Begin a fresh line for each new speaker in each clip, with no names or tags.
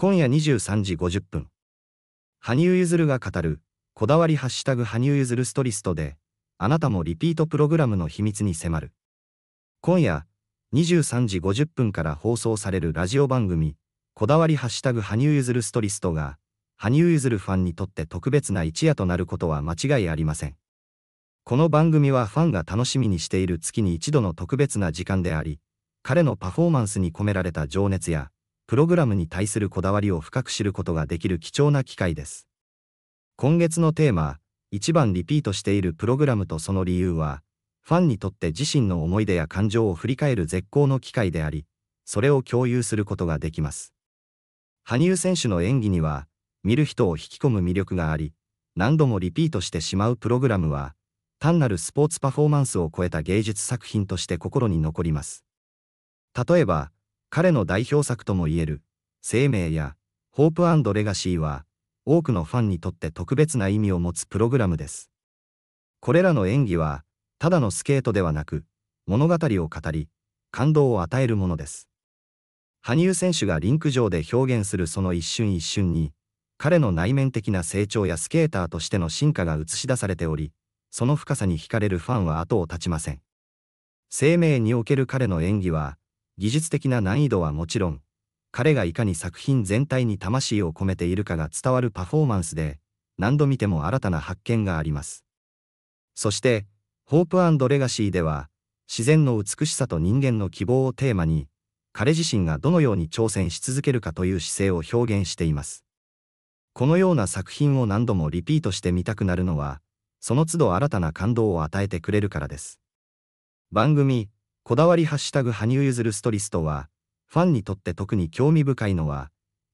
今夜23時50分。羽生結弦が語る、こだわりハッシュタグ羽生結弦ストリストで、あなたもリピートプログラムの秘密に迫る。今夜23時50分から放送されるラジオ番組、こだわりハッシュタグ羽生結弦ストリストが、羽生結弦ファンにとって特別な一夜となることは間違いありません。この番組はファンが楽しみにしている月に一度の特別な時間であり、彼のパフォーマンスに込められた情熱や、プログラムに対するこだわりを深く知ることができる貴重な機会です。今月のテーマ、一番リピートしているプログラムとその理由は、ファンにとって自身の思い出や感情を振り返る絶好の機会であり、それを共有することができます。羽生選手の演技には、見る人を引き込む魅力があり、何度もリピートしてしまうプログラムは、単なるスポーツパフォーマンスを超えた芸術作品として心に残ります。例えば、彼の代表作ともいえる、生命や、ホープレガシーは、多くのファンにとって特別な意味を持つプログラムです。これらの演技は、ただのスケートではなく、物語を語り、感動を与えるものです。羽生選手がリンク上で表現するその一瞬一瞬に、彼の内面的な成長やスケーターとしての進化が映し出されており、その深さに惹かれるファンは後を絶ちません。生命における彼の演技は、技術的な難易度はもちろん、彼がいかに作品全体に魂を込めているかが伝わるパフォーマンスで、何度見ても新たな発見があります。そして、ホープレガシーでは、自然の美しさと人間の希望をテーマに、彼自身がどのように挑戦し続けるかという姿勢を表現しています。このような作品を何度もリピートしてみたくなるのは、その都度新たな感動を与えてくれるからです。番組こだわりハッシュタグ羽生結弦ストリストは、ファンにとって特に興味深いのは、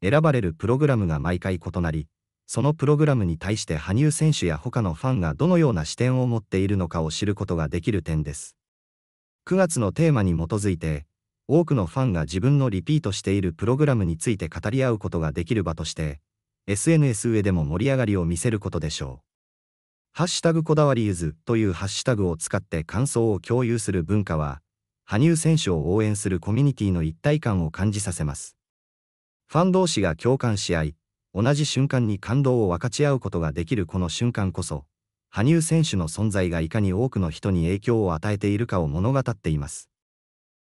選ばれるプログラムが毎回異なり、そのプログラムに対して羽生選手や他のファンがどのような視点を持っているのかを知ることができる点です。9月のテーマに基づいて、多くのファンが自分のリピートしているプログラムについて語り合うことができる場として、SNS 上でも盛り上がりを見せることでしょう。ハッシュタグこだわりゆずというハッシュタグを使って感想を共有する文化は、羽生選手を応援するコミュニティの一体感を感じさせます。ファン同士が共感し合い、同じ瞬間に感動を分かち合うことができるこの瞬間こそ、羽生選手の存在がいかに多くの人に影響を与えているかを物語っています。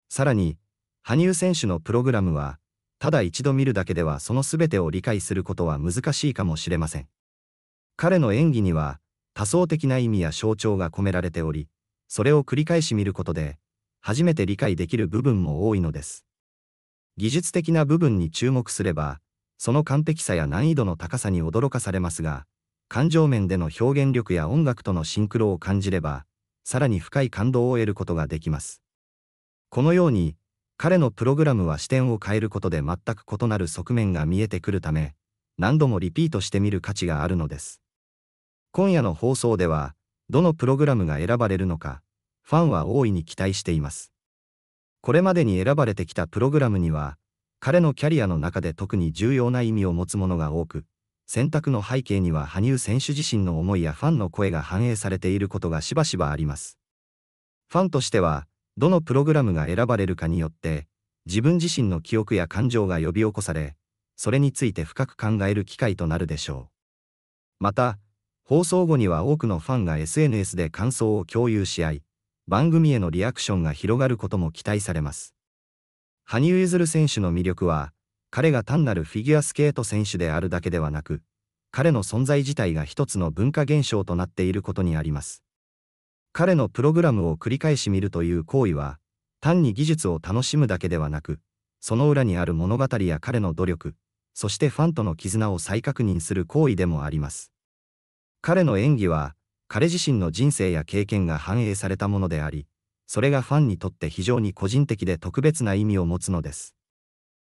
さらに、羽生選手のプログラムは、ただ一度見るだけではその全てを理解することは難しいかもしれません。彼の演技には、多層的な意味や象徴が込められており、それを繰り返し見ることで、初めて理解できる部分も多いのです。技術的な部分に注目すれば、その完璧さや難易度の高さに驚かされますが、感情面での表現力や音楽とのシンクロを感じれば、さらに深い感動を得ることができます。このように、彼のプログラムは視点を変えることで全く異なる側面が見えてくるため、何度もリピートしてみる価値があるのです。今夜の放送では、どのプログラムが選ばれるのか、ファンは大いに期待しています。これまでに選ばれてきたプログラムには、彼のキャリアの中で特に重要な意味を持つものが多く、選択の背景には羽生選手自身の思いやファンの声が反映されていることがしばしばあります。ファンとしては、どのプログラムが選ばれるかによって、自分自身の記憶や感情が呼び起こされ、それについて深く考える機会となるでしょう。また、放送後には多くのファンが SNS で感想を共有し合い、番組へのリアクションが広がることも期待されます。羽生結弦選手の魅力は、彼が単なるフィギュアスケート選手であるだけではなく、彼の存在自体が一つの文化現象となっていることにあります。彼のプログラムを繰り返し見るという行為は、単に技術を楽しむだけではなく、その裏にある物語や彼の努力、そしてファンとの絆を再確認する行為でもあります。彼の演技は、彼自身の人生や経験が反映されたものであり、それがファンにとって非常に個人的で特別な意味を持つのです。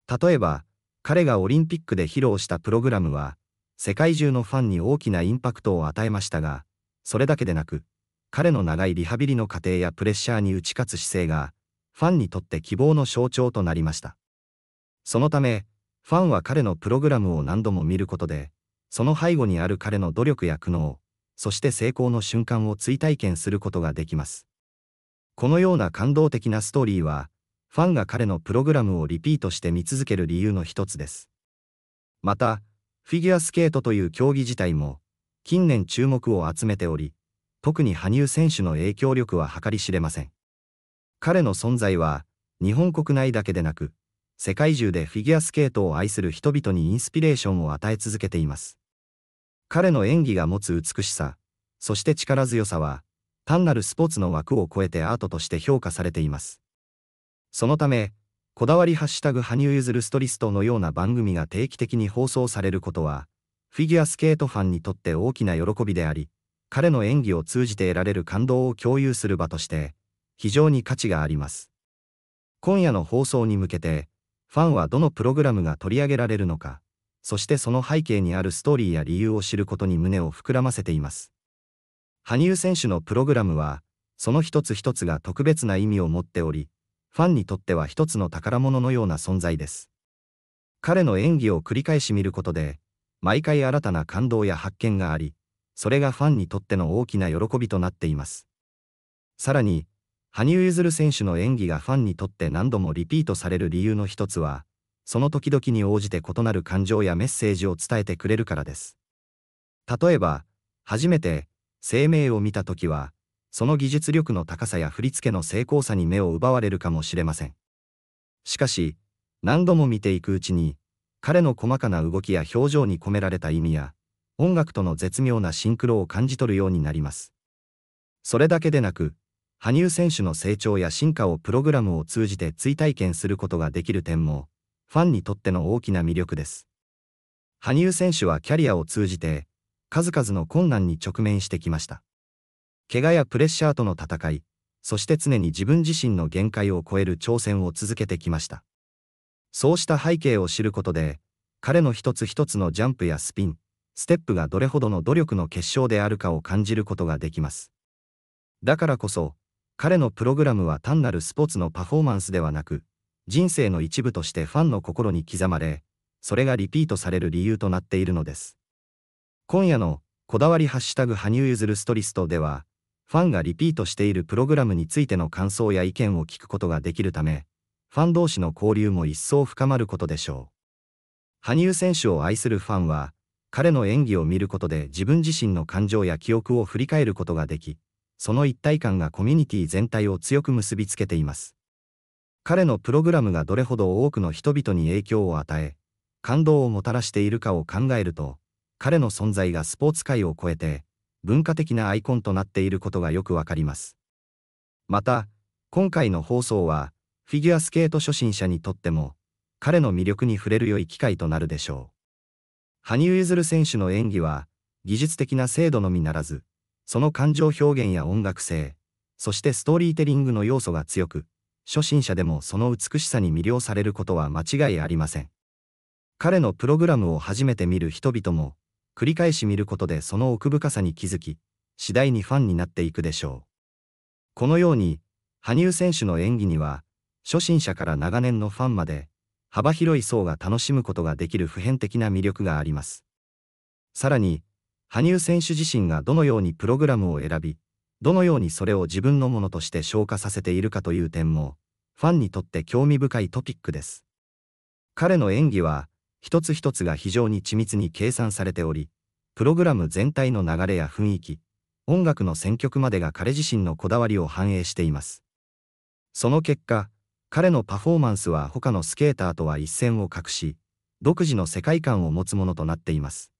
例えば、彼がオリンピックで披露したプログラムは、世界中のファンに大きなインパクトを与えましたが、それだけでなく、彼の長いリハビリの過程やプレッシャーに打ち勝つ姿勢が、ファンにとって希望の象徴となりました。そのため、ファンは彼のプログラムを何度も見ることで、その背後にある彼の努力や苦悩、そして成功の瞬間を追体験することができます。このような感動的なストーリーは、ファンが彼のプログラムをリピートして見続ける理由の一つです。また、フィギュアスケートという競技自体も、近年注目を集めており、特に羽生選手の影響力は計り知れません。彼の存在は、日本国内だけでなく、世界中でフィギュアスケートを愛する人々にインスピレーションを与え続けています。彼の演技が持つ美しさ、そして力強さは、単なるスポーツの枠を超えてアートとして評価されています。そのため、こだわりハッシュタグ羽生結弦ストリストのような番組が定期的に放送されることは、フィギュアスケートファンにとって大きな喜びであり、彼の演技を通じて得られる感動を共有する場として、非常に価値があります。今夜の放送に向けて、ファンはどのプログラムが取り上げられるのか。そしてその背景にあるストーリーや理由を知ることに胸を膨らませています。羽生選手のプログラムは、その一つ一つが特別な意味を持っており、ファンにとっては一つの宝物のような存在です。彼の演技を繰り返し見ることで、毎回新たな感動や発見があり、それがファンにとっての大きな喜びとなっています。さらに、羽生結弦選手の演技がファンにとって何度もリピートされる理由の一つは、その時々に応じて異なる感情やメッセージを伝えてくれるからです。例えば、初めて生命を見た時は、その技術力の高さや振り付けの精巧さに目を奪われるかもしれません。しかし、何度も見ていくうちに、彼の細かな動きや表情に込められた意味や、音楽との絶妙なシンクロを感じ取るようになります。それだけでなく、羽生選手の成長や進化をプログラムを通じて追体験することができる点も、ファンにとっての大きな魅力です。羽生選手はキャリアを通じて、数々の困難に直面してきました。怪我やプレッシャーとの戦い、そして常に自分自身の限界を超える挑戦を続けてきました。そうした背景を知ることで、彼の一つ一つのジャンプやスピン、ステップがどれほどの努力の結晶であるかを感じることができます。だからこそ、彼のプログラムは単なるスポーツのパフォーマンスではなく、人生の一部としてファンの心に刻まれ、それがリピートされる理由となっているのです。今夜のこだわりハッシュタグ羽生結弦ストリストでは、ファンがリピートしているプログラムについての感想や意見を聞くことができるため、ファン同士の交流も一層深まることでしょう。羽生選手を愛するファンは、彼の演技を見ることで自分自身の感情や記憶を振り返ることができ、その一体感がコミュニティ全体を強く結びつけています。彼のプログラムがどれほど多くの人々に影響を与え、感動をもたらしているかを考えると、彼の存在がスポーツ界を超えて、文化的なアイコンとなっていることがよくわかります。また、今回の放送は、フィギュアスケート初心者にとっても、彼の魅力に触れる良い機会となるでしょう。羽生結弦選手の演技は、技術的な精度のみならず、その感情表現や音楽性、そしてストーリーテリングの要素が強く、初心者でもその美しさに魅了されることは間違いありません。彼のプログラムを初めて見る人々も、繰り返し見ることでその奥深さに気づき、次第にファンになっていくでしょう。このように、羽生選手の演技には、初心者から長年のファンまで、幅広い層が楽しむことができる普遍的な魅力があります。さらに、羽生選手自身がどのようにプログラムを選び、どのようにそれを自分のものとして消化させているかという点も、ファンにとって興味深いトピックです。彼の演技は、一つ一つが非常に緻密に計算されており、プログラム全体の流れや雰囲気、音楽の選曲までが彼自身のこだわりを反映しています。その結果、彼のパフォーマンスは他のスケーターとは一線を画し、独自の世界観を持つものとなっています。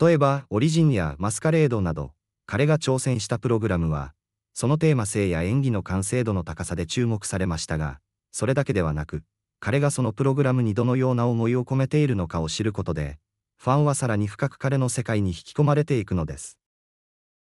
例えば、オリジンやマスカレードなど、彼が挑戦したプログラムは、そのテーマ性や演技の完成度の高さで注目されましたが、それだけではなく、彼がそのプログラムにどのような思いを込めているのかを知ることで、ファンはさらに深く彼の世界に引き込まれていくのです。